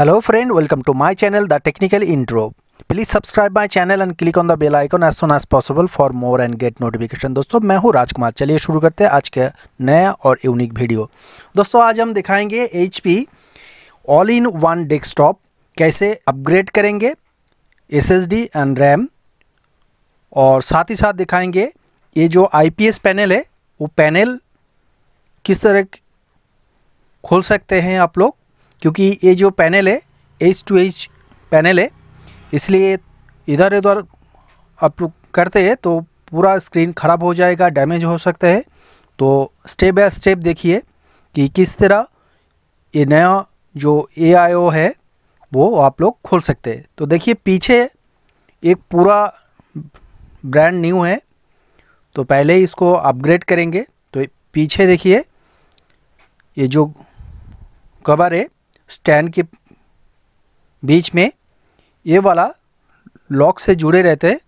Hello friend, welcome to my channel The Technical Intro. Please subscribe my channel and click on the bell icon as soon as possible for more and get notification दोस्तों मैं हूं राजकुमार चलिए शुरू करते हैं आज का नया और यूनिक वीडियो दोस्तों आज हम दिखाएंगे H P all in one desktop कैसे अपग्रेड करेंगे S S D and RAM और साथ ही साथ दिखाएंगे ये जो आई पी एस पैनल है वो पैनल किस तरह खोल सकते हैं आप लोग क्योंकि ये जो पैनल है एच टू एच पैनल है इसलिए इधर उधर आप लोग करते हैं तो पूरा स्क्रीन ख़राब हो जाएगा डैमेज हो सकता है तो स्टेप बाय स्टेप देखिए कि किस तरह ये नया जो ए है वो आप लोग खोल सकते हैं तो देखिए पीछे एक पूरा ब्रांड न्यू है तो पहले इसको अपग्रेड करेंगे तो पीछे देखिए ये जो कवर है स्टैंड के बीच में ये वाला लॉक से जुड़े रहते हैं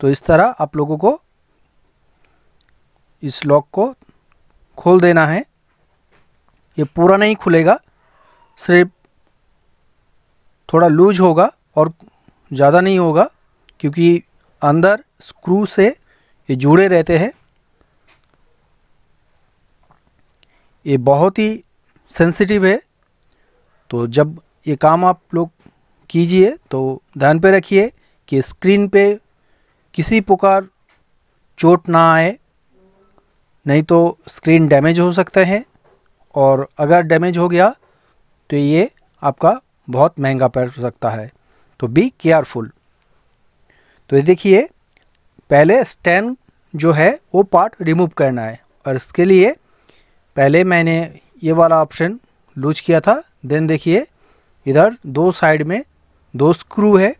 तो इस तरह आप लोगों को इस लॉक को खोल देना है ये पूरा नहीं खुलेगा सिर्फ थोड़ा लूज होगा और ज़्यादा नहीं होगा क्योंकि अंदर स्क्रू से ये जुड़े रहते हैं ये बहुत ही सेंसिटिव है तो जब ये काम आप लोग कीजिए तो ध्यान पे रखिए कि स्क्रीन पे किसी प्रकार चोट ना आए नहीं तो स्क्रीन डैमेज हो सकते हैं और अगर डैमेज हो गया तो ये आपका बहुत महंगा पड़ सकता है तो बी केयरफुल तो ये देखिए पहले स्टैंड जो है वो पार्ट रिमूव करना है और इसके लिए पहले मैंने ये वाला ऑप्शन लूज किया था देन देखिए इधर दो साइड में दो स्क्रू है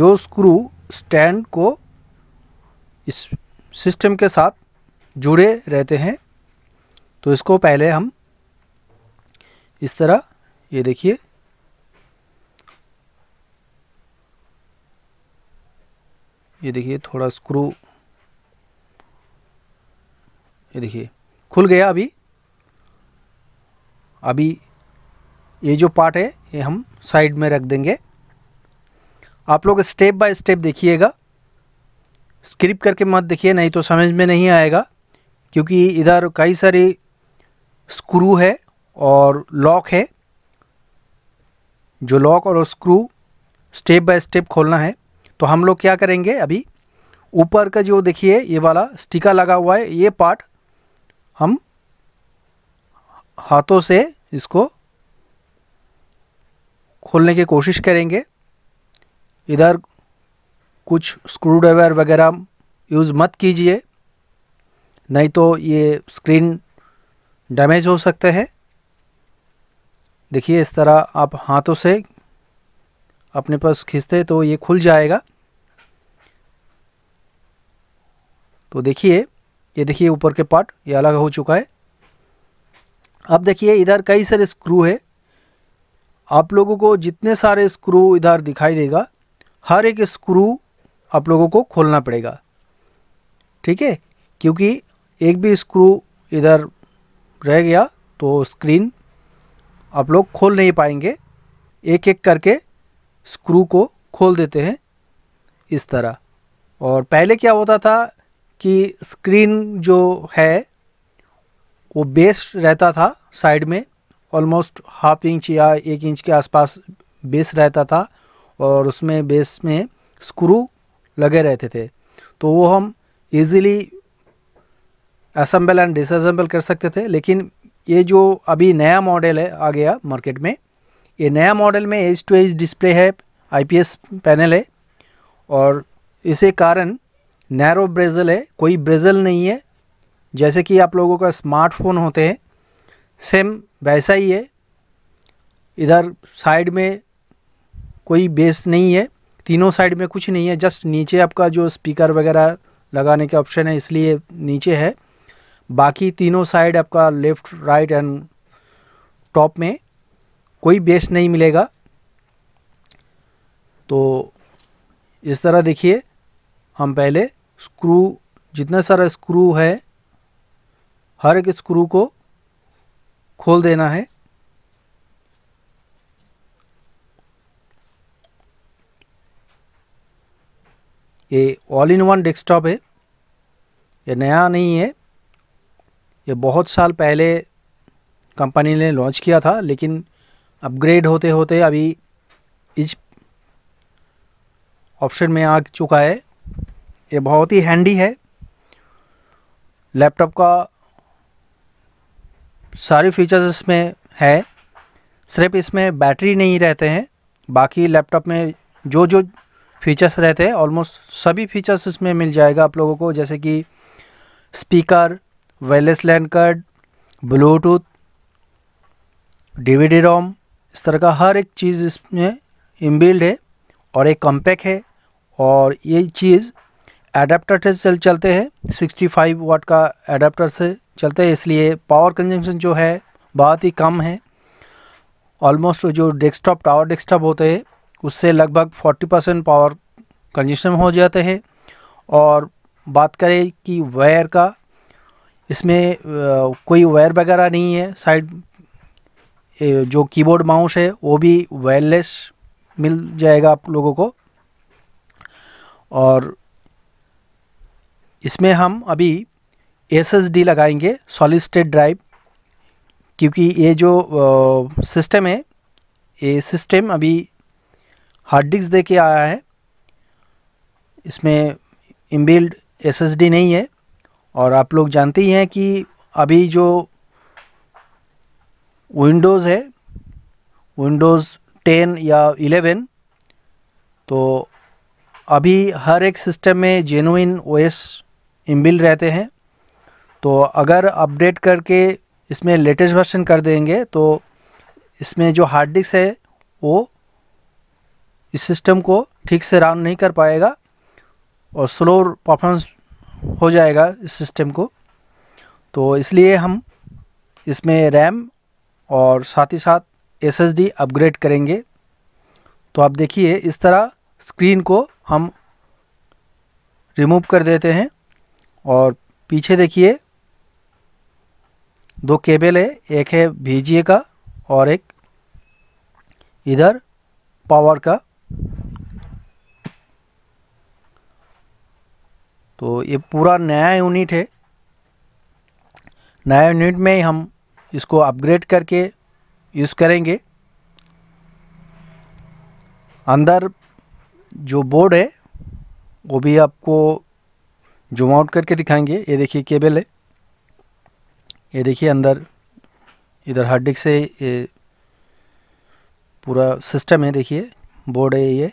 जो स्क्रू स्टैंड को इस सिस्टम के साथ जुड़े रहते हैं तो इसको पहले हम इस तरह ये देखिए ये देखिए थोड़ा स्क्रू ये देखिए खुल गया अभी अभी ये जो पार्ट है ये हम साइड में रख देंगे आप लोग स्टेप बाय स्टेप देखिएगा स्क्रिप करके मत देखिए नहीं तो समझ में नहीं आएगा क्योंकि इधर कई सारे स्क्रू है और लॉक है जो लॉक और स्क्रू स्टेप बाय स्टेप खोलना है तो हम लोग क्या करेंगे अभी ऊपर का जो देखिए ये वाला स्टिका लगा हुआ है ये पार्ट हम हाथों से इसको खोलने की कोशिश करेंगे इधर कुछ स्क्रू ड्राइवर वगैरह यूज़ मत कीजिए नहीं तो ये स्क्रीन डैमेज हो सकते हैं देखिए इस तरह आप हाथों से अपने पास खींचते तो ये खुल जाएगा तो देखिए ये देखिए ऊपर के पार्ट ये अलग हो चुका है अब देखिए इधर कई सारे स्क्रू है आप लोगों को जितने सारे स्क्रू इधर दिखाई देगा हर एक स्क्रू आप लोगों को खोलना पड़ेगा ठीक है क्योंकि एक भी स्क्रू इधर रह गया तो स्क्रीन आप लोग खोल नहीं पाएंगे एक एक करके स्क्रू को खोल देते हैं इस तरह और पहले क्या होता था कि स्क्रीन जो है वो बेस रहता था साइड में ऑलमोस्ट हाफ इंच या एक इंच के आसपास बेस रहता था और उसमें बेस में स्क्रू लगे रहते थे तो वो हम इजीली असम्बल एंड डिसम्बल कर सकते थे लेकिन ये जो अभी नया मॉडल है आ गया मार्केट में ये नया मॉडल में एज टू एज डिस्प्ले है आईपीएस पैनल है और इसे कारण नैरो ब्रेजल है कोई ब्रेजल नहीं है जैसे कि आप लोगों का स्मार्टफोन होते हैं सेम वैसा ही है इधर साइड में कोई बेस नहीं है तीनों साइड में कुछ नहीं है जस्ट नीचे आपका जो स्पीकर वगैरह लगाने का ऑप्शन है इसलिए नीचे है बाकी तीनों साइड आपका लेफ़्ट राइट एंड टॉप में कोई बेस नहीं मिलेगा तो इस तरह देखिए हम पहले स्क्रू जितना सारा स्क्रू है हर एक स्क्रू को खोल देना है ये ऑल इन वन डेस्कटॉप है ये नया नहीं है ये बहुत साल पहले कंपनी ने लॉन्च किया था लेकिन अपग्रेड होते होते अभी इस ऑप्शन में आ चुका है ये बहुत ही हैंडी है लैपटॉप का सारी फीचर्स इसमें है सिर्फ इसमें बैटरी नहीं रहते हैं बाकी लैपटॉप में जो जो फीचर्स रहते हैं ऑलमोस्ट सभी फीचर्स इसमें मिल जाएगा आप लोगों को जैसे कि speaker wireless LAN card bluetooth DVD ROM इस तरह का हर एक चीज़ इसमें इनबिल्ड है और एक कम्पैक है और ये चीज़ एडाप्टर से चलते हैं 65 वाट का एडाप्टर से चलते हैं इसलिए पावर कंजम्पशन जो है बहुत ही कम है ऑलमोस्ट जो डेस्कटॉप टावर डेस्कटॉप होते हैं उससे लगभग 40 परसेंट पावर कंजम्पशन हो जाते हैं और बात करें कि वायर का इसमें कोई वायर वगैरह नहीं है साइड जो कीबोर्ड माउस है वो भी वायरलेस मिल जाएगा आप लोगों को और इसमें हम अभी एस लगाएंगे सॉलिड स्टेट ड्राइव क्योंकि ये जो सिस्टम है ये सिस्टम अभी हार्ड डिस्क दे के आया है इसमें इमबिल्ड एस नहीं है और आप लोग जानते ही हैं कि अभी जो विंडोज़ है विंडोज़ 10 या 11 तो अभी हर एक सिस्टम में जेनुइन ओएस इमबिल रहते हैं तो अगर अपडेट करके इसमें लेटेस्ट वर्सन कर देंगे तो इसमें जो हार्ड डिस्क है वो इस सिस्टम को ठीक से रन नहीं कर पाएगा और स्लो परफॉर्मेंस हो जाएगा इस सिस्टम को तो इसलिए हम इसमें रैम और साथ ही साथ एसएसडी अपग्रेड करेंगे तो आप देखिए इस तरह स्क्रीन को हम रिमूव कर देते हैं और पीछे देखिए दो केबल है एक है भीजिए का और एक इधर पावर का तो ये पूरा नया यूनिट है नया यूनिट में ही हम इसको अपग्रेड करके यूज़ करेंगे अंदर जो बोर्ड है वो भी आपको जूम आउट करके दिखाएंगे ये देखिए केबल है ये देखिए अंदर इधर हार्ड डिस्क से ये पूरा सिस्टम है देखिए बोर्ड है ये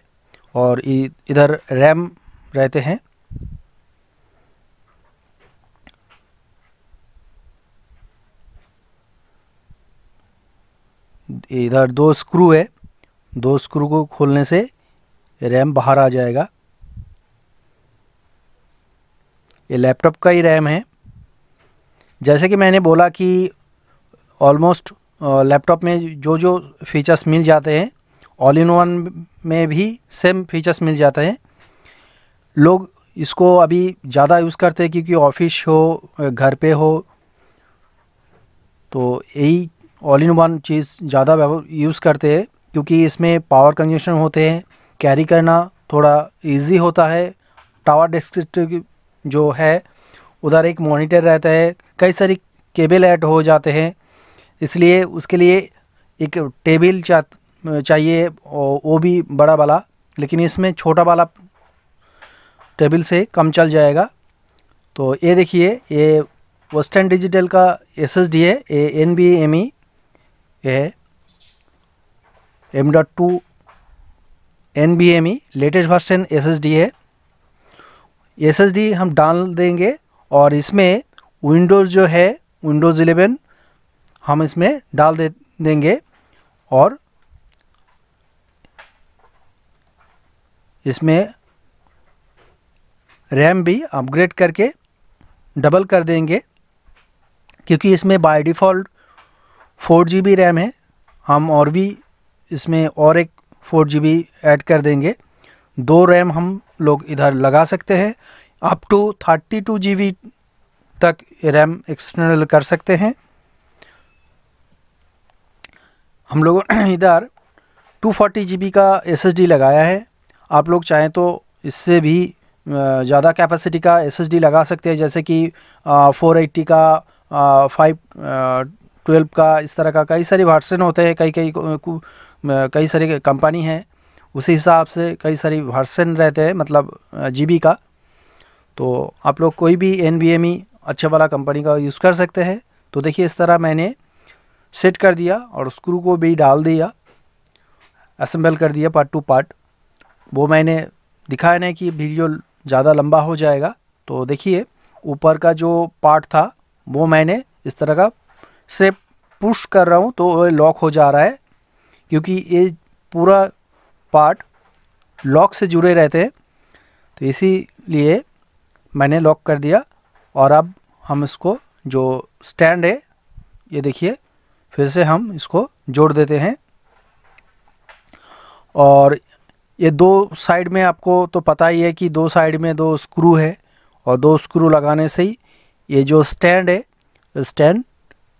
और इधर रैम रहते हैं इधर दो स्क्रू है दो स्क्रू को खोलने से रैम बाहर आ जाएगा ये लैपटॉप का ही रैम है जैसे कि मैंने बोला कि ऑलमोस्ट लैपटॉप में जो जो फीचर्स मिल जाते हैं ऑल इन वन में भी सेम फीचर्स मिल जाते हैं लोग इसको अभी ज़्यादा यूज़ करते हैं क्योंकि ऑफिस हो घर पे हो तो यही ऑल इन वन चीज़ ज़्यादा यूज़ करते हैं क्योंकि इसमें पावर कंजम्पशन होते हैं कैरी करना थोड़ा इजी होता है टावर डेस्क जो है उधर एक मॉनिटर रहता है कई सारी केबल ऐड हो जाते हैं इसलिए उसके लिए एक टेबल चा चाहिए और वो भी बड़ा वाला लेकिन इसमें छोटा वाला टेबल से कम चल जाएगा तो ये देखिए ये वेस्टर्न डिजिटल का एस एस डी है ये एन बी एम ई है M dot two N V M E latest version S S D है एस हम डाल देंगे और इसमें विंडोज़ जो है विंडोज़ इलेवन हम इसमें डाल दे देंगे और इसमें रैम भी अपग्रेड करके डबल कर देंगे क्योंकि इसमें by default four G B RAM है हम और भी इसमें और एक फोर जी बी ऐड कर देंगे दो रैम हम लोग इधर लगा सकते हैं up to thirty two G तक रैम एक्सटर्नल कर सकते हैं हम लोगों ने इधर टू फोर्टी जी का एस लगाया है आप लोग चाहें तो इससे भी ज़्यादा कैपेसिटी का एस लगा सकते हैं जैसे कि फ़ोर एट्टी का फाइव ट्वेल्व का इस तरह का कई सारे वर्सन होते हैं कई कई कई सारी कंपनी है उसी हिसाब से कई सारी वर्सन रहते हैं मतलब जी का तो आप लोग कोई भी एन e अच्छा वाला कंपनी का यूज़ कर सकते हैं तो देखिए इस तरह मैंने सेट कर दिया और स्क्रू को भी डाल दिया असम्बल कर दिया पार्ट टू पार्ट वो मैंने दिखाया नहीं कि वीडियो ज़्यादा लंबा हो जाएगा तो देखिए ऊपर का जो पार्ट था वो मैंने इस तरह का से पुश कर रहा हूँ तो लॉक हो जा रहा है क्योंकि ये पूरा पार्ट लॉक से जुड़े रहते हैं तो इसीलिए मैंने लॉक कर दिया और अब हम इसको जो स्टैंड है ये देखिए फिर से हम इसको जोड़ देते हैं और ये दो साइड में आपको तो पता ही है कि दो साइड में दो स्क्रू है और दो स्क्रू लगाने से ही ये जो स्टैंड है स्टैंड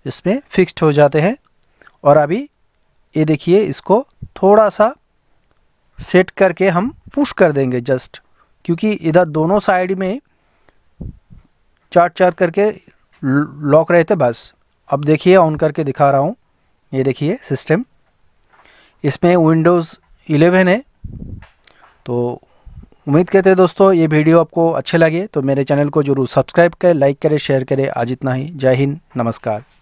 इसमें फिक्स्ड हो जाते हैं और अभी ये देखिए इसको थोड़ा सा सेट करके हम पुश कर देंगे जस्ट क्योंकि इधर दोनों साइड में चार चार करके लॉक रहे थे बस अब देखिए ऑन करके दिखा रहा हूँ ये देखिए सिस्टम इसमें विंडोज़ 11 है तो उम्मीद करते हैं दोस्तों ये वीडियो आपको अच्छे लगे तो मेरे चैनल को जरूर सब्सक्राइब करें लाइक करें शेयर करें आज इतना ही जय हिंद नमस्कार